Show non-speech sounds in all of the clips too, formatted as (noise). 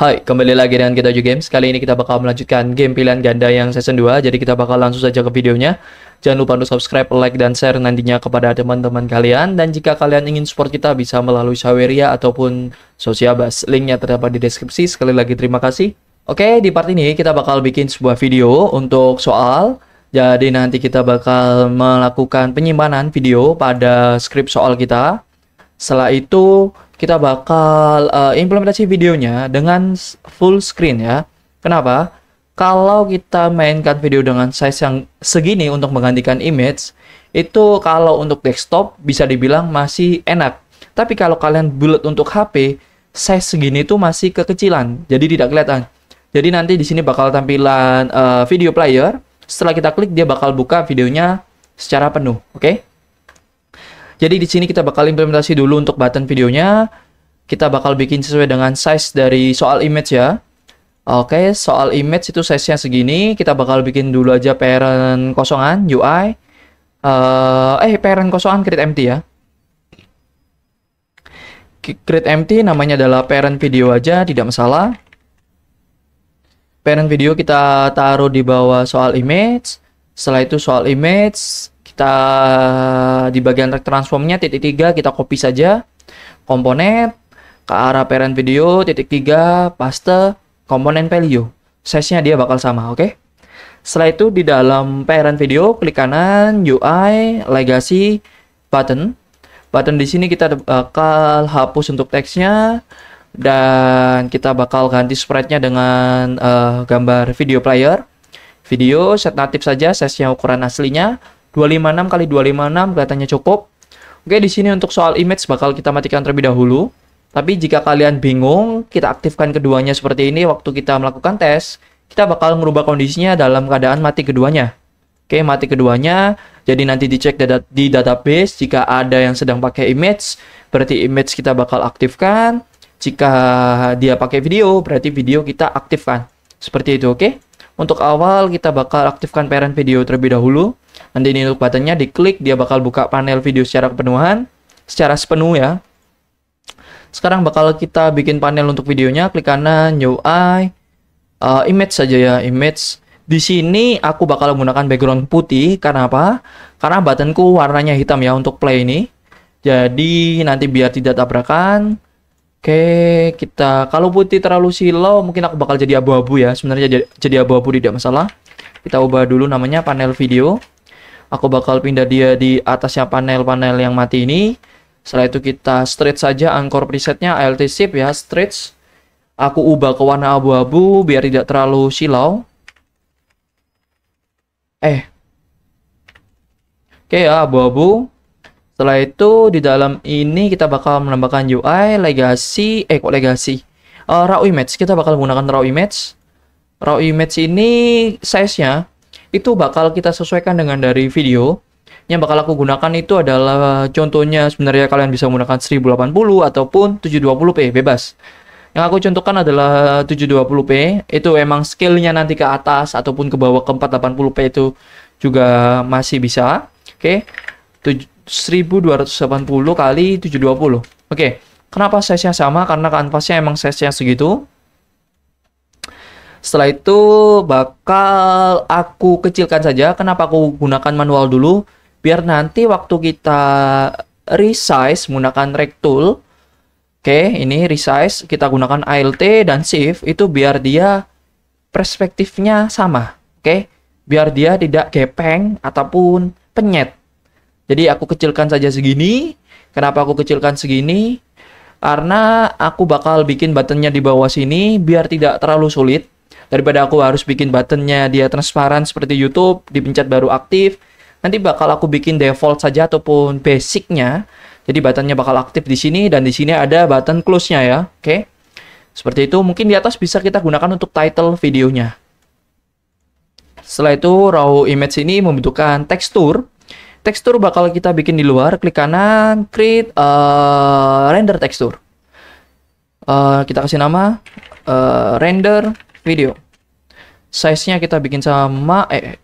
Hai, kembali lagi dengan kita juga Games. Kali ini kita bakal melanjutkan game pilihan ganda yang season 2, jadi kita bakal langsung saja ke videonya. Jangan lupa untuk subscribe, like, dan share nantinya kepada teman-teman kalian. Dan jika kalian ingin support kita bisa melalui Saweria ataupun Sosiabas. Linknya terdapat di deskripsi. Sekali lagi terima kasih. Oke, di part ini kita bakal bikin sebuah video untuk soal. Jadi nanti kita bakal melakukan penyimpanan video pada script soal kita. Setelah itu kita bakal uh, implementasi videonya dengan full screen ya. Kenapa? Kalau kita mainkan video dengan size yang segini untuk menggantikan image, itu kalau untuk desktop bisa dibilang masih enak. Tapi kalau kalian bulat untuk HP, size segini itu masih kekecilan, jadi tidak kelihatan. Jadi nanti di sini bakal tampilan uh, video player. Setelah kita klik, dia bakal buka videonya secara penuh. Oke? Okay? Jadi di sini kita bakal implementasi dulu untuk button videonya. Kita bakal bikin sesuai dengan size dari soal image ya. Oke, soal image itu size-nya segini. Kita bakal bikin dulu aja parent kosongan UI. Uh, eh, eh, parent kosongan create empty ya. Create empty namanya adalah parent video aja, tidak masalah. Parent video kita taruh di bawah soal image. Setelah itu soal image, kita di bagian track transformnya titik tiga kita copy saja komponen ke arah parent video titik tiga paste komponen value size-nya dia bakal sama oke okay? setelah itu di dalam parent video klik kanan UI legacy button button di sini kita bakal hapus untuk teksnya dan kita bakal ganti spreadnya dengan uh, gambar video player. Video set natif saja, size-nya ukuran aslinya. 256 kali 256 kelihatannya cukup. Oke, di sini untuk soal image bakal kita matikan terlebih dahulu. Tapi jika kalian bingung, kita aktifkan keduanya seperti ini waktu kita melakukan tes, kita bakal merubah kondisinya dalam keadaan mati keduanya. Oke, mati keduanya. Jadi nanti dicek di database jika ada yang sedang pakai image, berarti image kita bakal aktifkan. Jika dia pakai video, berarti video kita aktifkan. Seperti itu, oke? Okay? Untuk awal kita bakal aktifkan parent video terlebih dahulu. Nanti ini untuk buttonnya diklik, dia bakal buka panel video secara kepenuhan, secara sepenuh ya. Sekarang bakal kita bikin panel untuk videonya, klik kanan UI, uh, image saja ya, image. Di sini aku bakal menggunakan background putih, karena apa? Karena buttonku warnanya hitam ya untuk play ini. Jadi nanti biar tidak tabrakan, Oke, kita kalau putih terlalu silau mungkin aku bakal jadi abu-abu ya. Sebenarnya jadi abu-abu tidak masalah. Kita ubah dulu namanya panel video. Aku bakal pindah dia di atasnya panel-panel yang mati ini. Setelah itu kita stretch saja anchor presetnya alt shift ya, stretch. Aku ubah ke warna abu-abu biar tidak terlalu silau. Eh. Oke ya, abu-abu. Setelah itu di dalam ini kita bakal menambahkan UI legacy eh kok legacy uh, raw image kita bakal menggunakan raw image raw image ini size-nya itu bakal kita sesuaikan dengan dari video yang bakal aku gunakan itu adalah contohnya sebenarnya kalian bisa menggunakan 1080 ataupun 720p bebas yang aku contohkan adalah 720p itu emang skillnya nanti ke atas ataupun ke bawah ke 480p itu juga masih bisa oke okay. 1280 kali 720. Oke, kenapa size-nya sama? Karena kanvasnya emang size-nya segitu. Setelah itu bakal aku kecilkan saja. Kenapa aku gunakan manual dulu? Biar nanti waktu kita resize menggunakan rect tool. Oke, ini resize kita gunakan ALT dan shift itu biar dia perspektifnya sama. Oke, biar dia tidak gepeng ataupun penyet. Jadi aku kecilkan saja segini. Kenapa aku kecilkan segini? Karena aku bakal bikin buttonnya di bawah sini biar tidak terlalu sulit. Daripada aku harus bikin buttonnya dia transparan seperti YouTube, dipencet baru aktif. Nanti bakal aku bikin default saja ataupun basicnya. Jadi buttonnya bakal aktif di sini dan di sini ada button close-nya ya. Oke. Seperti itu mungkin di atas bisa kita gunakan untuk title videonya. Setelah itu raw image ini membutuhkan tekstur Tekstur bakal kita bikin di luar. Klik kanan, create uh, render tekstur. Uh, eh, kita kasih nama uh, render video. Size-nya kita bikin sama eh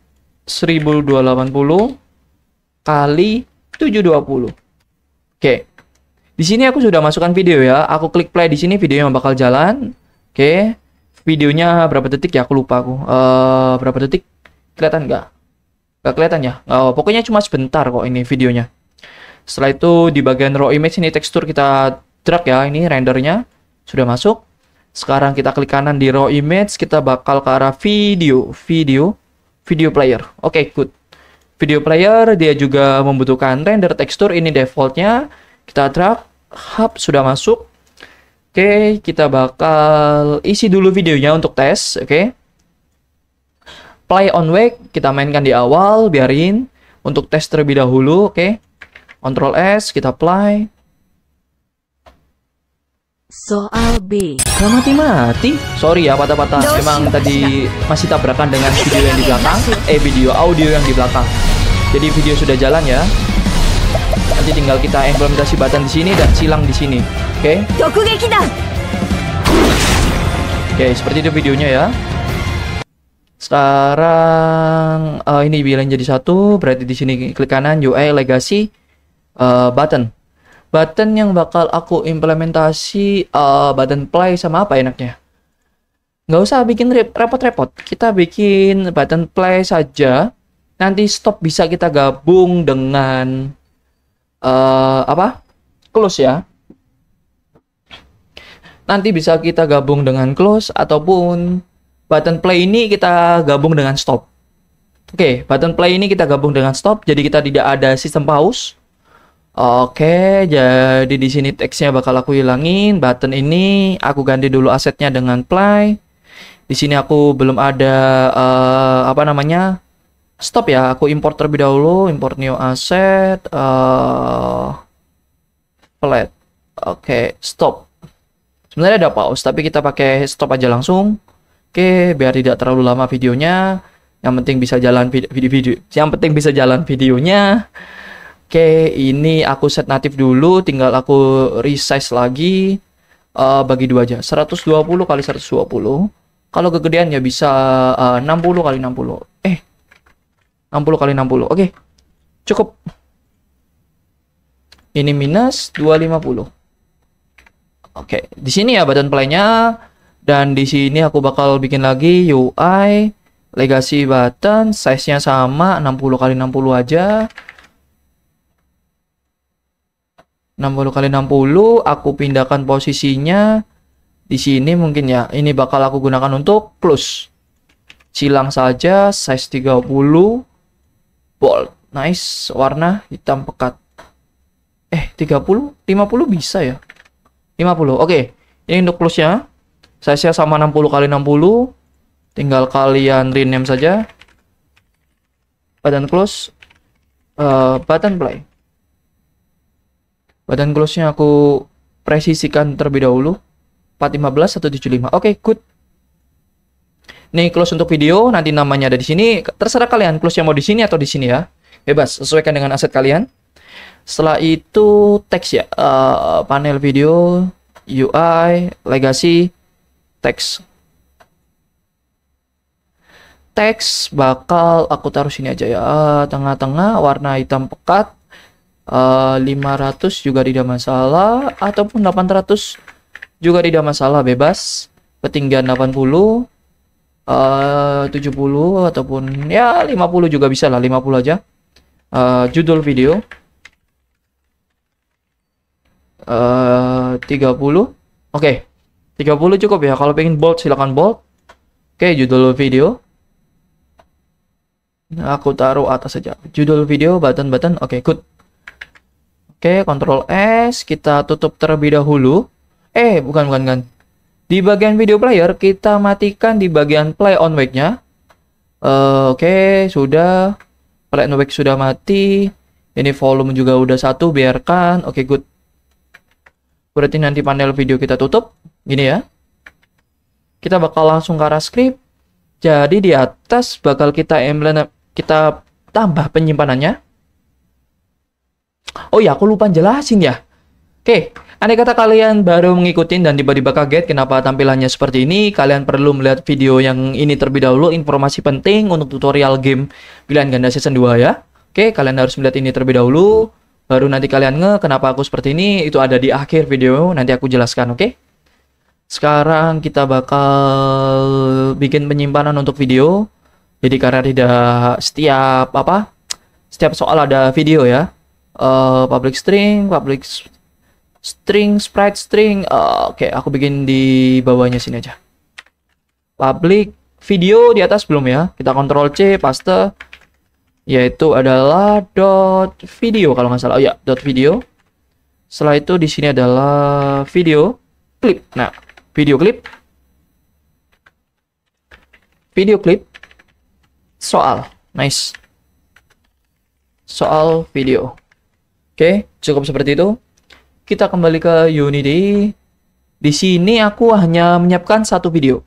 1280 kali 720. Oke. Okay. Di sini aku sudah masukkan video ya. Aku klik play di sini Video yang bakal jalan. Oke. Okay. Videonya berapa detik ya? Aku lupa aku. Uh, berapa detik? Kelihatan nggak? Gak kelihatan ya? Oh, pokoknya cuma sebentar kok ini videonya. Setelah itu di bagian raw image ini tekstur kita drag ya, ini rendernya sudah masuk. Sekarang kita klik kanan di raw image, kita bakal ke arah video, video, video player. Oke, okay, good. Video player dia juga membutuhkan render tekstur, ini defaultnya. Kita drag, hub sudah masuk. Oke, okay, kita bakal isi dulu videonya untuk tes, oke. Okay play on wake kita mainkan di awal biarin untuk tes terlebih dahulu oke okay? control S kita play Soal B. Gak mati-mati. Sorry ya patah-patah. Emang tadi masih tabrakan dengan video yang di belakang. Eh video audio yang di belakang. Jadi video sudah jalan ya. Nanti tinggal kita implementasi batan di sini dan silang di sini. Oke. Okay? Oke, okay, seperti itu videonya ya. Sekarang uh, ini bilang jadi satu, berarti di sini klik kanan UI legacy uh, button. Button yang bakal aku implementasi uh, button play sama apa enaknya? Nggak usah bikin repot-repot. Kita bikin button play saja. Nanti stop bisa kita gabung dengan uh, apa? Close ya. Nanti bisa kita gabung dengan close ataupun button play ini kita gabung dengan stop. Oke, okay, button play ini kita gabung dengan stop, jadi kita tidak ada sistem pause. Oke, okay, jadi di sini teksnya bakal aku hilangin. Button ini aku ganti dulu asetnya dengan play. Di sini aku belum ada uh, apa namanya stop ya. Aku import terlebih dahulu, import new asset, uh, eh, play. Oke, okay, stop. Sebenarnya ada pause, tapi kita pakai stop aja langsung. Oke, biar tidak terlalu lama videonya. Yang penting bisa jalan video, video, video. Yang penting bisa jalan videonya. Oke, ini aku set natif dulu, tinggal aku resize lagi. Uh, bagi dua aja, 120 kali 120. Kalau kegedean ya bisa eh, uh, 60 kali 60. Eh, 60 kali 60. Oke, cukup. Ini minus 250. Oke, di sini ya badan play dan di sini aku bakal bikin lagi UI legacy button size-nya sama 60 kali 60 aja. 60 kali 60 aku pindahkan posisinya di sini mungkin ya ini bakal aku gunakan untuk plus silang saja size 30 bold nice warna hitam pekat eh 30 50 bisa ya 50 oke okay. ini untuk close-nya. Saya share sama 60 kali 60. Tinggal kalian rename saja. Button close. Uh, button play. Button close-nya aku presisikan terlebih dahulu. 415 175. Oke, okay, good. Ini close untuk video, nanti namanya ada di sini. Terserah kalian close yang mau di sini atau di sini ya. Bebas, sesuaikan dengan aset kalian. Setelah itu teks ya, uh, panel video, UI, legacy, teks teks bakal aku taruh sini aja ya eh, tengah-tengah warna hitam pekat uh, eh, 500 juga tidak masalah ataupun 800 juga tidak masalah bebas ketinggian 80 uh, 70 ataupun ya 50 juga bisa lah 50 aja uh, judul video uh, 30 oke okay. 30 cukup ya. Kalau pengen bold silahkan bold. Oke, judul video. Nah, aku taruh atas saja. Judul video, button-button. Oke, good. Oke, control S. Kita tutup terlebih dahulu. Eh, bukan, bukan, kan Di bagian video player, kita matikan di bagian play on wake-nya. Uh, Oke, okay, sudah. Play on wake sudah mati. Ini volume juga udah satu, biarkan. Oke, okay, good. Berarti nanti panel video kita tutup. Gini ya. Kita bakal langsung ke arah script. Jadi di atas bakal kita emblem kita tambah penyimpanannya. Oh ya, aku lupa jelasin ya. Oke, andai kata kalian baru mengikuti dan tiba-tiba kaget kenapa tampilannya seperti ini, kalian perlu melihat video yang ini terlebih dahulu, informasi penting untuk tutorial game pilihan ganda season 2 ya. Oke, kalian harus melihat ini terlebih dahulu, baru nanti kalian nge kenapa aku seperti ini, itu ada di akhir video, nanti aku jelaskan, oke? Sekarang kita bakal bikin penyimpanan untuk video. Jadi karena tidak setiap apa? Setiap soal ada video ya. Uh, public string, public string, sprite string. Uh, Oke, okay, aku bikin di bawahnya sini aja. Public video di atas belum ya. Kita kontrol C, paste yaitu adalah dot video kalau nggak salah. Oh ya, dot video. Setelah itu di sini adalah video klik Nah, video klip video klip soal nice soal video oke cukup seperti itu kita kembali ke Unity di sini aku hanya menyiapkan satu video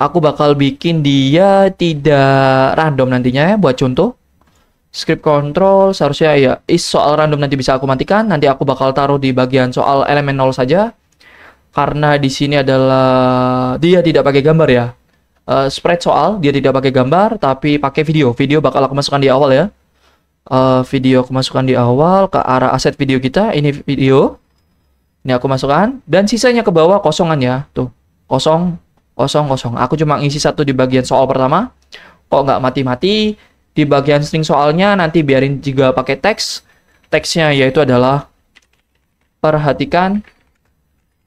aku bakal bikin dia tidak random nantinya ya buat contoh script control seharusnya ya is soal random nanti bisa aku matikan nanti aku bakal taruh di bagian soal elemen nol saja karena di sini adalah dia tidak pakai gambar ya. Uh, spread soal dia tidak pakai gambar tapi pakai video. Video bakal aku masukkan di awal ya. Uh, video aku masukkan di awal ke arah aset video kita. Ini video. Ini aku masukkan dan sisanya ke bawah kosongan ya. Tuh. Kosong, kosong, kosong. Aku cuma ngisi satu di bagian soal pertama. Kok nggak mati-mati? Di bagian string soalnya nanti biarin juga pakai teks. Teksnya yaitu adalah perhatikan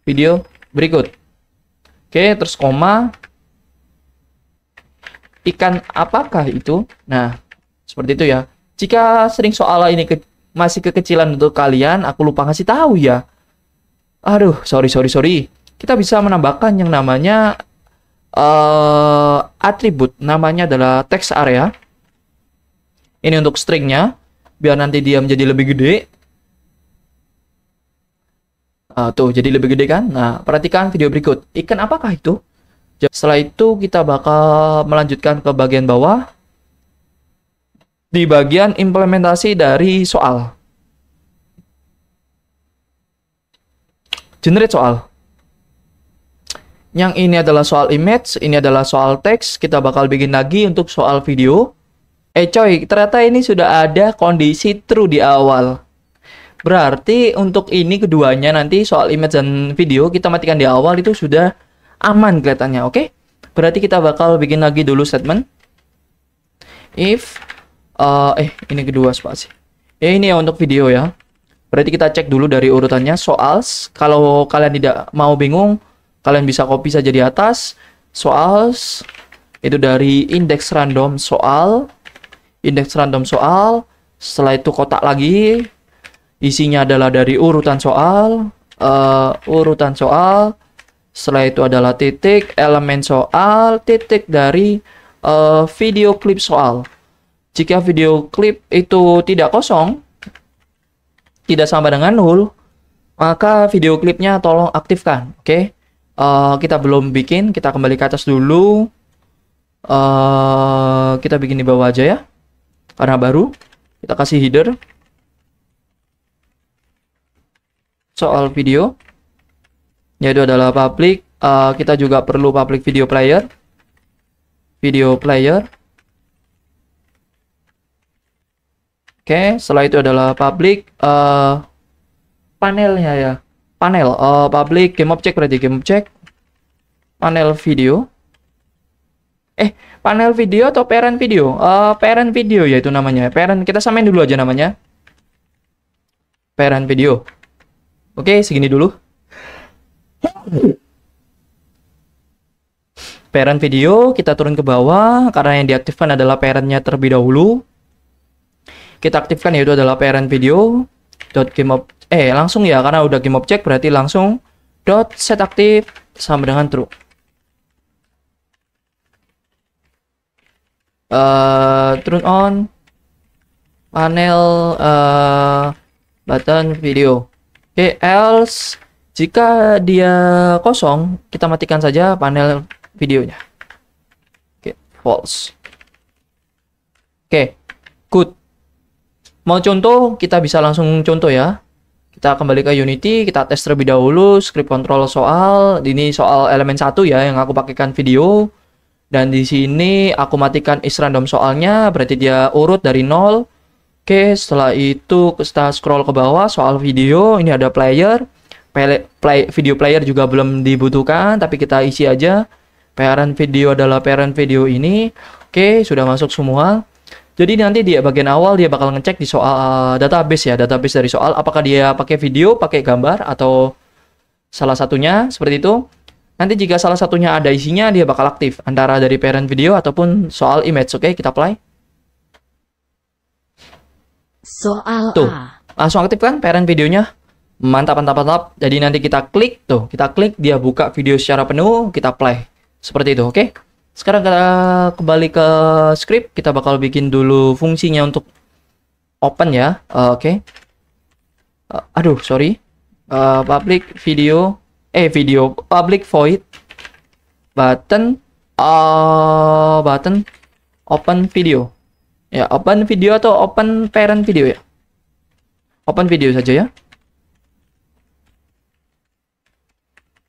video berikut. Oke, terus koma. Ikan apakah itu? Nah, seperti itu ya. Jika sering soal ini ke masih kekecilan untuk kalian, aku lupa ngasih tahu ya. Aduh, sorry, sorry, sorry. Kita bisa menambahkan yang namanya uh, atribut. Namanya adalah text area. Ini untuk stringnya, biar nanti dia menjadi lebih gede. Uh, tuh jadi lebih gede kan? Nah, perhatikan video berikut. Ikan apakah itu? Setelah itu kita bakal melanjutkan ke bagian bawah di bagian implementasi dari soal. Generate soal. Yang ini adalah soal image, ini adalah soal teks. Kita bakal bikin lagi untuk soal video. Eh coy, ternyata ini sudah ada kondisi true di awal. Berarti untuk ini keduanya nanti soal image dan video kita matikan di awal itu sudah aman kelihatannya, oke? Okay? Berarti kita bakal bikin lagi dulu statement if uh, eh ini kedua spasi. eh ini ya untuk video ya. Berarti kita cek dulu dari urutannya soal Kalau kalian tidak mau bingung, kalian bisa copy saja di atas soal itu dari indeks random soal, indeks random soal. Setelah itu kotak lagi, Isinya adalah dari urutan soal, uh, urutan soal, setelah itu adalah titik, elemen soal, titik dari uh, video klip soal. Jika video klip itu tidak kosong, tidak sama dengan null, maka video klipnya tolong aktifkan, oke? Okay? Uh, eh, kita belum bikin, kita kembali ke atas dulu. Uh, kita bikin di bawah aja ya, karena baru. Kita kasih header. soal video yaitu adalah public uh, kita juga perlu public video player video player oke okay, setelah itu adalah public uh, panelnya ya panel uh, public game object berarti game object panel video eh panel video atau parent video uh, parent video yaitu namanya parent kita samain dulu aja namanya parent video Oke, segini dulu. Parent video, kita turun ke bawah karena yang diaktifkan adalah parentnya terlebih dahulu. Kita aktifkan yaitu adalah parent video game of, eh langsung ya karena udah game object berarti langsung dot set aktif sama dengan true. Uh, eh, turn on panel uh, button video Oke, eh, okay, else jika dia kosong, kita matikan saja panel videonya. Oke, okay, false. Oke, okay, good. Mau contoh, kita bisa langsung contoh ya. Kita kembali ke Unity, kita tes terlebih dahulu script control soal. Ini soal elemen satu ya yang aku pakaikan video. Dan di sini aku matikan is random soalnya, berarti dia urut dari nol. Oke, setelah itu kita scroll ke bawah soal video, ini ada player. Play, video player juga belum dibutuhkan, tapi kita isi aja. Parent video adalah parent video ini. Oke, sudah masuk semua. Jadi nanti dia bagian awal dia bakal ngecek di soal eh, database ya, database dari soal apakah dia pakai video, pakai gambar atau salah satunya seperti itu. Nanti jika salah satunya ada isinya dia bakal aktif antara dari parent video ataupun soal image. Oke, kita play. Soal Tuh, A. langsung aktif kan parent videonya? Mantap, mantap, mantap. Jadi nanti kita klik tuh, kita klik dia buka video secara penuh, kita play. Seperti itu, oke? Okay? Sekarang kita kembali ke script, kita bakal bikin dulu fungsinya untuk open ya. Uh, oke. Okay. Uh, eh, aduh, sorry. Uh, public video eh video public void button uh, button open video Ya, open video atau open parent video ya? Open video saja ya.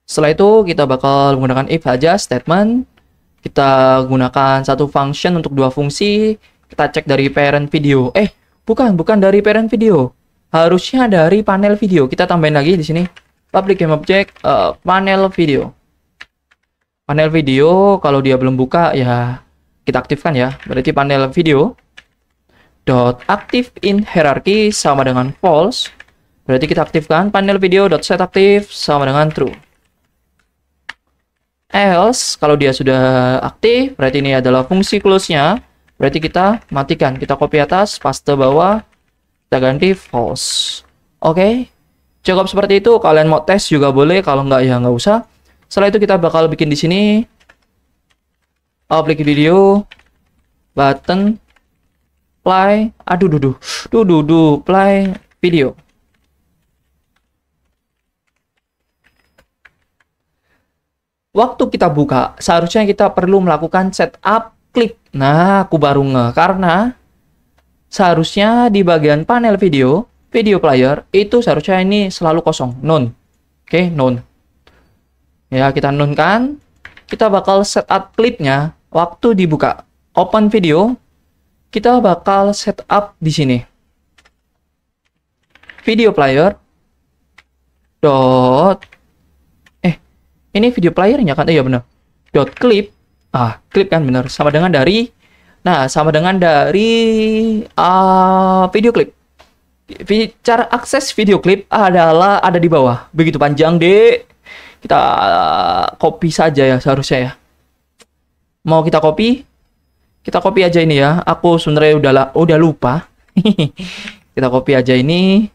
Setelah itu kita bakal menggunakan if aja statement. Kita gunakan satu function untuk dua fungsi. Kita cek dari parent video. Eh, bukan, bukan dari parent video. Harusnya dari panel video. Kita tambahin lagi di sini. Public game object uh, panel video. Panel video kalau dia belum buka ya kita aktifkan ya. Berarti panel video dot active in hierarchy sama dengan false berarti kita aktifkan panel video dot set aktif sama dengan true else kalau dia sudah aktif berarti ini adalah fungsi close nya berarti kita matikan kita copy atas paste bawah kita ganti false oke okay? cukup seperti itu kalian mau tes juga boleh kalau nggak ya nggak usah setelah itu kita bakal bikin di sini aplik video button play aduh duduh duduh du, play video waktu kita buka seharusnya kita perlu melakukan setup klik nah aku baru nge karena seharusnya di bagian panel video video player itu seharusnya ini selalu kosong none. oke okay, non ya kita non kita bakal setup klipnya waktu dibuka open video kita bakal setup di sini. Video player dot eh ini video playernya kan? iya benar. dot clip ah clip kan benar sama dengan dari nah sama dengan dari uh, video clip cara akses video clip adalah ada di bawah. Begitu panjang, deh Kita copy saja ya seharusnya ya. Mau kita copy? kita copy aja ini ya. Aku sebenarnya udah udah lupa. (laughs) kita copy aja ini.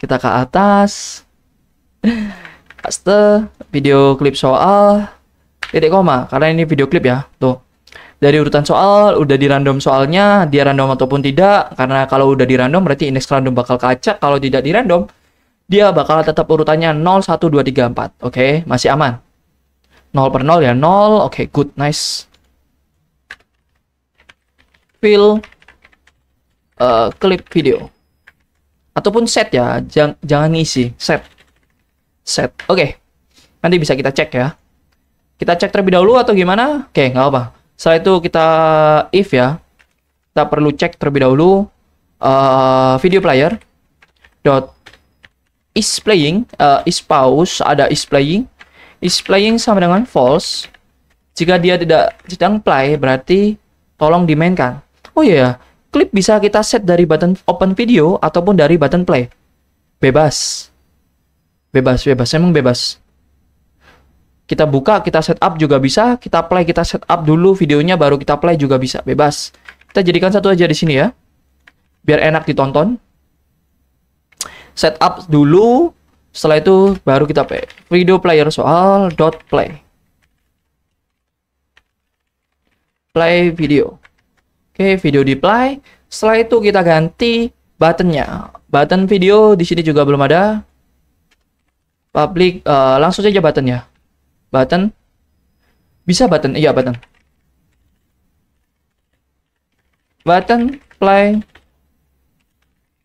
Kita ke atas. Paste video klip soal titik koma karena ini video klip ya. Tuh. Dari urutan soal udah di random soalnya, dia random ataupun tidak karena kalau udah di random berarti indeks random bakal kacak, kalau tidak di random dia bakal tetap urutannya 0 1 2 3 4. Oke, okay? masih aman. 0 per 0 ya 0. Oke, okay, good. Nice fill uh, eh, clip video ataupun set ya Jang, jangan ngisi set set oke okay. nanti bisa kita cek ya kita cek terlebih dahulu atau gimana oke okay, nggak apa setelah itu kita if ya kita perlu cek terlebih dahulu uh, video player dot is playing uh, is pause ada is playing is playing sama dengan false jika dia tidak sedang play berarti tolong dimainkan oh iya yeah, klip bisa kita set dari button open video ataupun dari button play bebas bebas bebas emang bebas kita buka, kita setup juga bisa, kita play, kita setup dulu videonya baru kita play juga bisa, bebas. Kita jadikan satu aja di sini ya. Biar enak ditonton. Setup dulu, setelah itu baru kita play. Video player soal dot play. Play video. Oke, video di play. Setelah itu kita ganti buttonnya. Button video di sini juga belum ada. Public, uh, langsung saja buttonnya. Button. Bisa button, iya button. Button play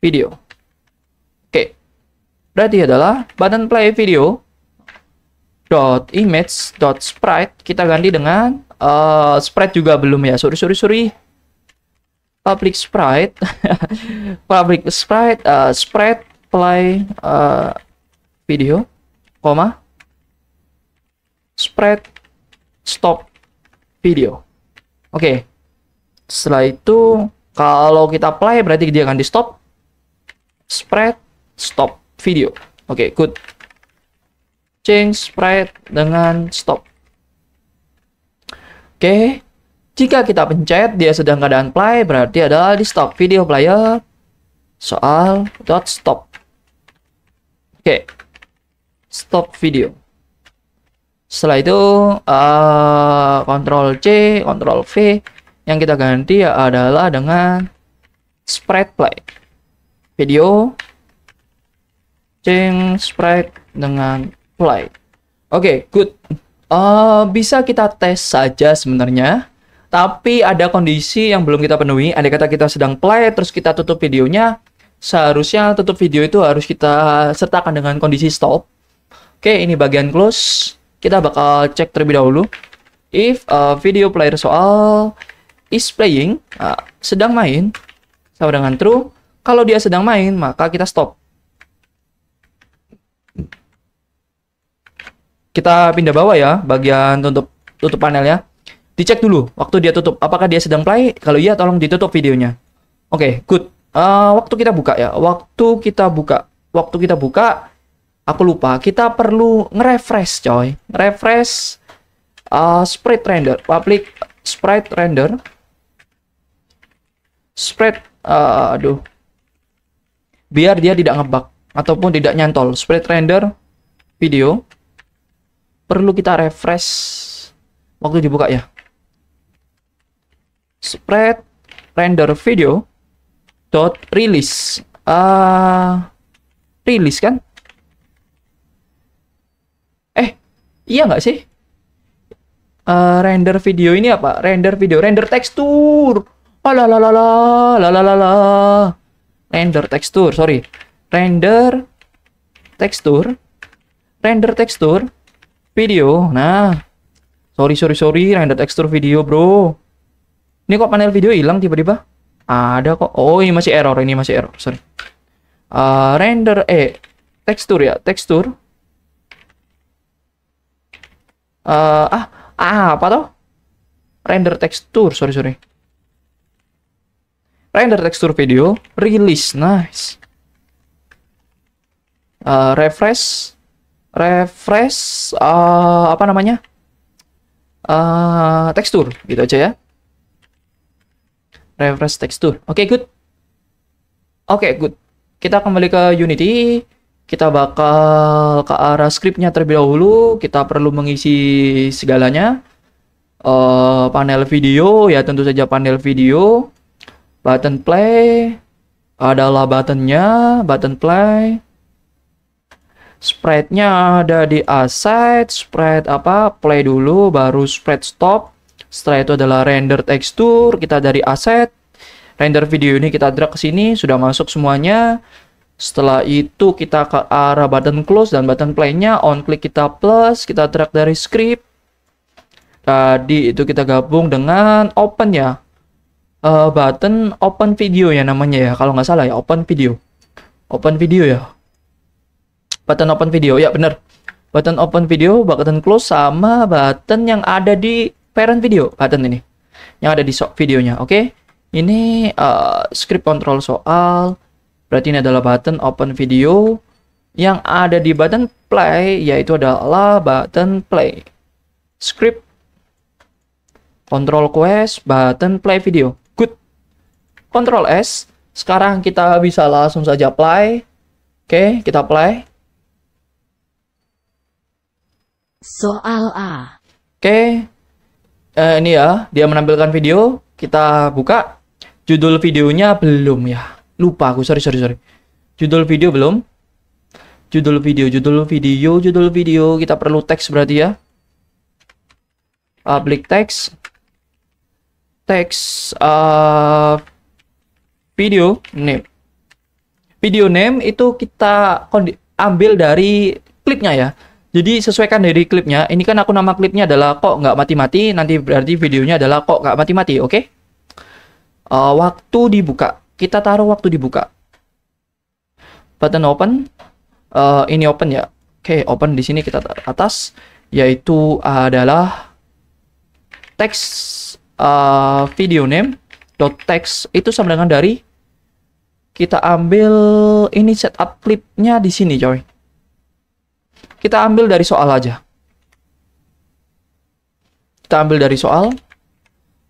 video. Oke. Berarti adalah button play video dot image dot sprite kita ganti dengan uh, sprite juga belum ya sorry sorry sorry public sprite (laughs) public sprite uh, spread play uh, video koma spread stop video oke okay. setelah itu kalau kita play berarti dia akan di stop spread stop video oke okay, good change spread dengan stop oke okay. Jika kita pencet, dia sedang keadaan play, berarti adalah di stop video player soal dot stop. Oke, okay. stop video. Setelah itu, uh, C, control V, yang kita ganti ya adalah dengan spread play. Video, change spread dengan play. Oke, okay, good. Uh, bisa kita tes saja sebenarnya tapi ada kondisi yang belum kita penuhi, andai kata kita sedang play terus kita tutup videonya, seharusnya tutup video itu harus kita sertakan dengan kondisi stop. Oke, ini bagian close. Kita bakal cek terlebih dahulu. If a video player soal is playing, uh, sedang main, sama dengan true. Kalau dia sedang main, maka kita stop. Kita pindah bawah ya, bagian tutup tutup panel ya. Dicek dulu waktu dia tutup apakah dia sedang play. Kalau iya tolong ditutup videonya. Oke, okay, good. Uh, waktu kita buka ya. Waktu kita buka. Waktu kita buka aku lupa kita perlu nge-refresh coy. Refresh uh, eh, sprite render, public sprite render. spread uh, eh, aduh. Biar dia tidak ngebug ataupun tidak nyantol. Sprite render video perlu kita refresh waktu dibuka ya spread render video dot release uh, release kan eh iya nggak sih uh, render video ini apa render video render tekstur la render tekstur sorry render tekstur render tekstur video nah sorry sorry sorry render tekstur video bro ini kok panel video hilang tiba-tiba? Ada kok. Oh, ini masih error. Ini masih error. Sorry. Uh, render eh tekstur ya, tekstur. Uh, ah, ah, apa toh? Render tekstur. Sorry, sorry. Render tekstur video, release. Nice. Uh, refresh refresh uh, apa namanya? Uh, tekstur gitu aja ya refresh tekstur. Oke, okay, good. Oke, okay, good. Kita kembali ke Unity. Kita bakal ke arah scriptnya terlebih dahulu. Kita perlu mengisi segalanya. Uh, panel video, ya tentu saja panel video. Button play. Adalah buttonnya, button play. Spreadnya ada di aside. spread apa, play dulu, baru spread stop setelah itu adalah render tekstur, kita dari aset, render video ini kita drag ke sini, sudah masuk semuanya. Setelah itu kita ke arah button close dan button play-nya, on click kita plus, kita drag dari script. Tadi itu kita gabung dengan open ya. Uh, button open video ya namanya ya, kalau nggak salah ya, open video. Open video ya. Button open video, ya bener button open video, button close sama button yang ada di parent video button ini yang ada di so videonya. Oke, okay? ini uh, script control soal. Berarti ini adalah button open video yang ada di button play yaitu adalah button play script control quest button play video. Good. Control S. Sekarang kita bisa langsung saja play. Oke, okay, kita play. Soal A. Oke, okay, eh, ini ya, dia menampilkan video, kita buka. Judul videonya belum ya. Lupa aku, sorry sorry sorry. Judul video belum. Judul video, judul video, judul video. Kita perlu teks berarti ya. Public text. Teks uh, video name. Video name itu kita ambil dari klipnya ya jadi sesuaikan dari klipnya. Ini kan aku nama klipnya adalah kok nggak mati-mati. Nanti berarti videonya adalah kok nggak mati-mati. Oke? Okay? Uh, eh, waktu dibuka. Kita taruh waktu dibuka. Button open. Uh, ini open ya. Oke, okay, open di sini kita taruh atas. Yaitu adalah text uh, eh, video name dot text itu sama dengan dari kita ambil ini setup klipnya di sini coy. Kita ambil dari soal aja. Kita ambil dari soal.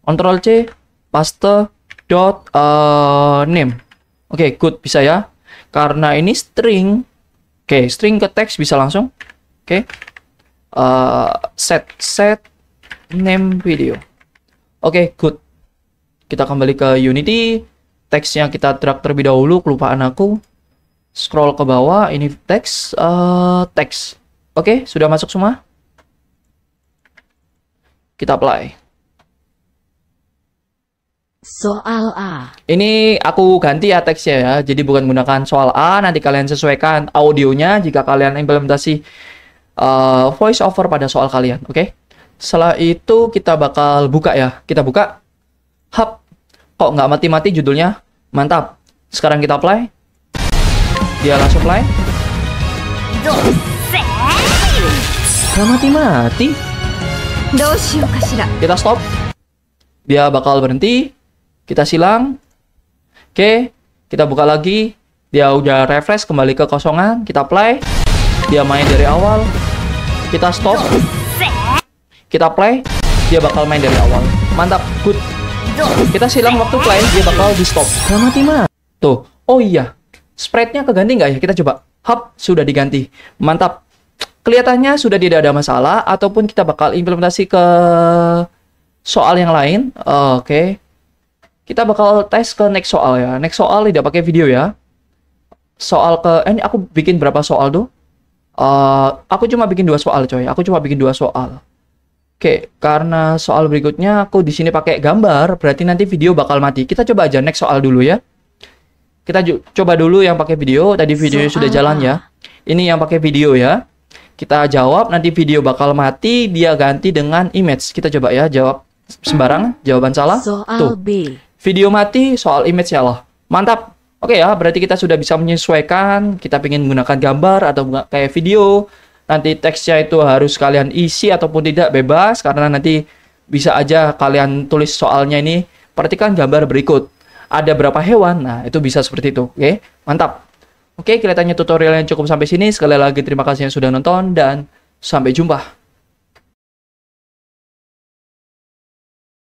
Ctrl C, paste dot uh, name. Oke, okay, good bisa ya. Karena ini string. Oke, okay, string ke teks bisa langsung. Oke. Okay. Uh, eh, set set name video. Oke, okay, good. Kita kembali ke Unity. yang kita drag terlebih dahulu, kelupaan aku. Scroll ke bawah, ini teks uh, teks. Oke, sudah masuk semua? Kita apply. Soal A. Ini aku ganti ya teksnya ya. Jadi bukan menggunakan soal A, nanti kalian sesuaikan audionya jika kalian implementasi uh, voice over pada soal kalian, oke? Okay? Setelah itu kita bakal buka ya. Kita buka hub. Kok nggak mati-mati judulnya? Mantap. Sekarang kita apply. Dia langsung play. Gak mati-mati. Kita stop. Dia bakal berhenti. Kita silang. Oke, kita buka lagi. Dia udah refresh kembali ke kosongan. Kita play. Dia main dari awal. Kita stop. Kita play. Dia bakal main dari awal. Mantap, good. Kita silang waktu play, dia bakal di stop. Gak mati mah. Tuh, oh iya. Spreadnya keganti nggak ya? Kita coba. Hap, sudah diganti. Mantap kelihatannya sudah tidak ada masalah ataupun kita bakal implementasi ke soal yang lain. Eh, oke. Okay. Kita bakal tes ke next soal ya. Next soal tidak pakai video ya. Soal ke eh, ini aku bikin berapa soal tuh? Uh, aku cuma bikin dua soal coy. Aku cuma bikin dua soal. Oke, okay, karena soal berikutnya aku di sini pakai gambar, berarti nanti video bakal mati. Kita coba aja next soal dulu ya. Kita coba dulu yang pakai video. Tadi videonya soal. sudah jalan ya. Ini yang pakai video ya. Kita jawab, nanti video bakal mati, dia ganti dengan image. Kita coba ya, jawab sembarangan. Jawaban salah. Soal Tuh. B. Video mati, soal image ya Allah Mantap. Oke ya, berarti kita sudah bisa menyesuaikan. Kita ingin menggunakan gambar atau kayak video. Nanti teksnya itu harus kalian isi ataupun tidak bebas karena nanti bisa aja kalian tulis soalnya ini. Perhatikan gambar berikut. Ada berapa hewan? Nah, itu bisa seperti itu. Oke, mantap. Oke, kelihatannya yang cukup sampai sini. Sekali lagi terima kasih yang sudah nonton dan sampai jumpa.